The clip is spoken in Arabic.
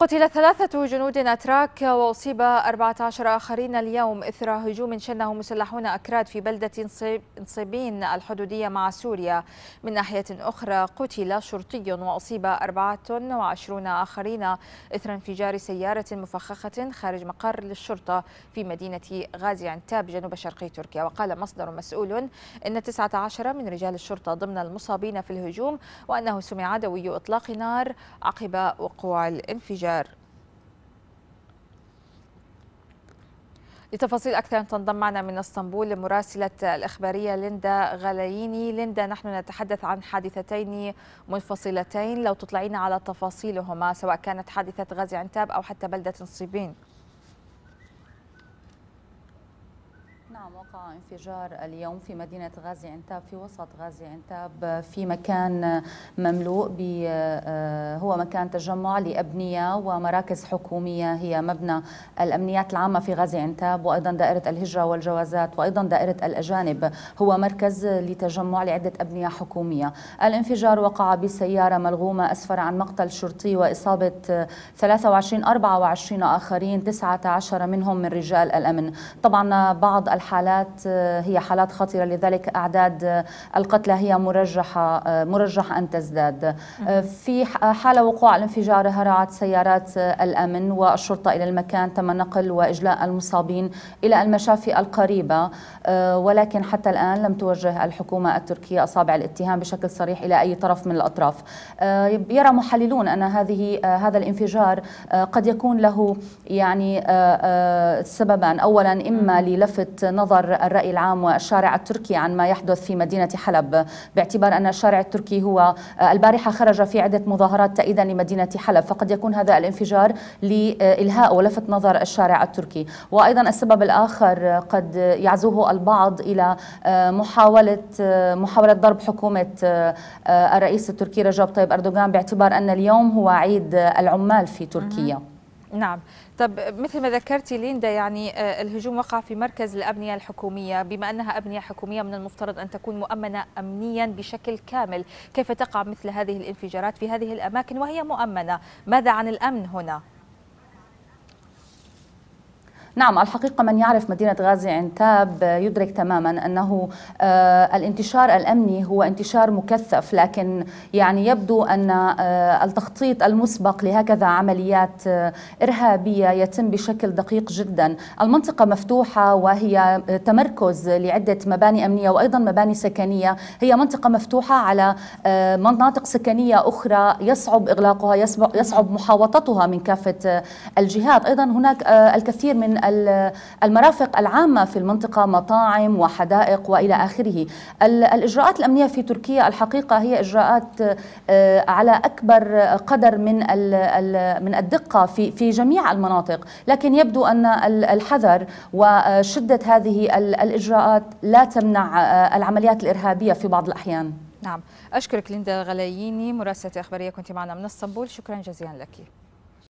قتل ثلاثة جنود أتراك وأصيب 14 آخرين اليوم إثر هجوم شنه مسلحون أكراد في بلدة نصيبين الحدودية مع سوريا من ناحية أخرى قتل شرطي وأصيب 24 آخرين إثر انفجار سيارة مفخخة خارج مقر للشرطة في مدينة غازي عنتاب جنوب شرقي تركيا وقال مصدر مسؤول أن 19 من رجال الشرطة ضمن المصابين في الهجوم وأنه سمع دوي إطلاق نار عقب وقوع الانفجار التجار لتفاصيل أكثر تنضم معنا من اسطنبول مراسلة الإخبارية ليندا غلاييني ليندا نحن نتحدث عن حادثتين منفصلتين لو تطلعين على تفاصيلهما سواء كانت حادثة غازي عنتاب أو حتى بلدة نصيبين نعم وقع انفجار اليوم في مدينة غازي عنتاب في وسط غازي عنتاب في مكان مملوء ب آه، هو مكان تجمع لأبنية ومراكز حكومية هي مبنى الأمنيات العامة في غازي عنتاب وأيضا دائرة الهجرة والجوازات وأيضا دائرة الأجانب هو مركز لتجمع لعدة أبنية حكومية الانفجار وقع بسيارة ملغومة أسفر عن مقتل شرطي وإصابة 23 24 آخرين 19 منهم من رجال الأمن طبعا بعض الح الحالات آه، هي حالات خطيرة لذلك أعداد آه، القتلى هي مرجحة آه، مرجح أن تزداد في حال وقوع الانفجار هرعت سيارات الأمن والشرطة إلى المكان تم نقل وإجلاء المصابين إلى المشافي القريبة ولكن حتى الآن لم توجه الحكومة التركية أصابع الاتهام بشكل صريح إلى أي طرف من الأطراف يرى محللون أن هذه هذا الانفجار قد يكون له يعني سببان أولا إما للفت نظر الرأي العام والشارع التركي عن ما يحدث في مدينة حلب باعتبار أن الشارع التركي هو البارحة خرج في عدة مظاهرات تأييدا لمدينة حلب فقد يكون هذا الانفجار لإلهاء ولفت نظر الشارع التركي وأيضا السبب الآخر قد يعزوه البعض إلى محاولة محاولة ضرب حكومة الرئيس التركي رجب طيب أردوغان باعتبار أن اليوم هو عيد العمال في تركيا نعم طب مثل ما ذكرتي ليندا يعني آه، الهجوم وقع في مركز الأبنية الحكومية بما أنها أبنية حكومية من المفترض أن تكون مؤمنة أمنيا بشكل كامل كيف تقع مثل هذه الانفجارات في هذه الأماكن وهي مؤمنة ماذا عن الأمن هنا؟ نعم الحقيقة من يعرف مدينة غازي عنتاب يدرك تماما أنه آه، الانتشار الأمني هو انتشار مكثف لكن يعني يبدو أن آه، التخطيط المسبق لهكذا عمليات آه، إرهابية يتم بشكل دقيق جدا المنطقة مفتوحة وهي تمركز لعدة مباني أمنية وأيضا مباني سكنية هي منطقة مفتوحة على مناطق سكنية أخرى يصعب إغلاقها يصعب محاوطتها من كافة الجهات أيضا هناك الكثير من المرافق العامة في المنطقة مطاعم وحدائق وإلى آخره الإجراءات الأمنية في تركيا الحقيقة هي إجراءات آه، على أكبر قدر من من الدقة في في جميع المناطق لكن يبدو أن الحذر وشدة هذه الإجراءات لا تمنع آه، العمليات الإرهابية في بعض الأحيان نعم أشكرك ليندا غلاييني مراسلة إخبارية كنت معنا من اسطنبول شكرا جزيلا لك